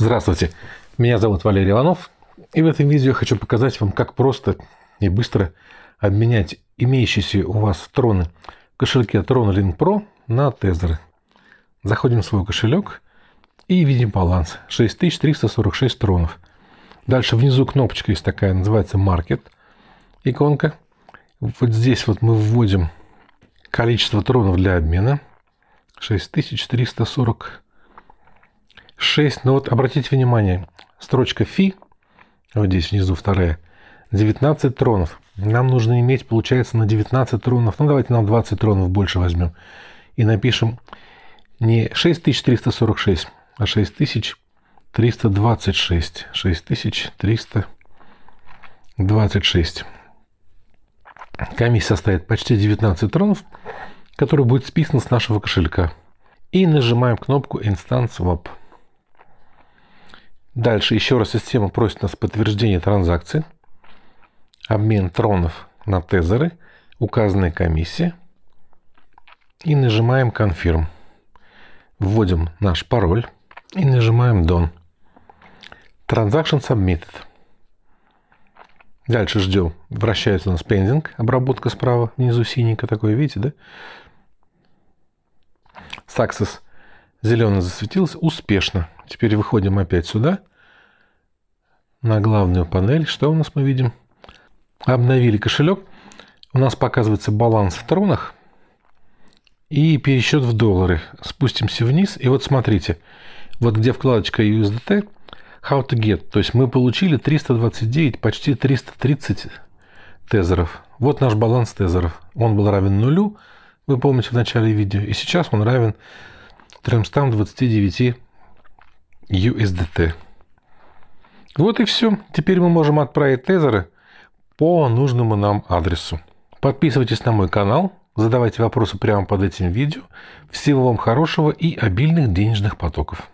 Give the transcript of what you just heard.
Здравствуйте, меня зовут Валерий Иванов, и в этом видео я хочу показать вам, как просто и быстро обменять имеющиеся у вас троны в кошельке TronLink Pro на тезеры. Заходим в свой кошелек и видим баланс 6346 тронов. Дальше внизу кнопочка есть такая, называется Market иконка. Вот здесь вот мы вводим количество тронов для обмена 6346 6. Но ну вот обратите внимание, строчка фи, вот здесь внизу вторая, 19 тронов. Нам нужно иметь, получается, на 19 тронов, ну давайте нам 20 тронов больше возьмем. И напишем не 6346, а 6326. 6326. Комиссия составит почти 19 тронов, который будет списан с нашего кошелька. И нажимаем кнопку «Instance Swap. Дальше еще раз система просит нас подтверждение транзакции, обмен тронов на тезеры, указанная комиссия. И нажимаем Confirm. Вводим наш пароль и нажимаем Done. Transaction Submitted. Дальше ждем. Вращается у нас pending, обработка справа, внизу синенько такое, видите, да? Success Зеленый засветился успешно. Теперь выходим опять сюда, на главную панель. Что у нас мы видим? Обновили кошелек. У нас показывается баланс в тронах и пересчет в доллары. Спустимся вниз, и вот смотрите, вот где вкладочка USDT, how to get, то есть мы получили 329, почти 330 тезеров. Вот наш баланс тезеров. Он был равен нулю, вы помните в начале видео, и сейчас он равен 329 USDT. Вот и все. Теперь мы можем отправить тезеры по нужному нам адресу. Подписывайтесь на мой канал, задавайте вопросы прямо под этим видео. Всего вам хорошего и обильных денежных потоков.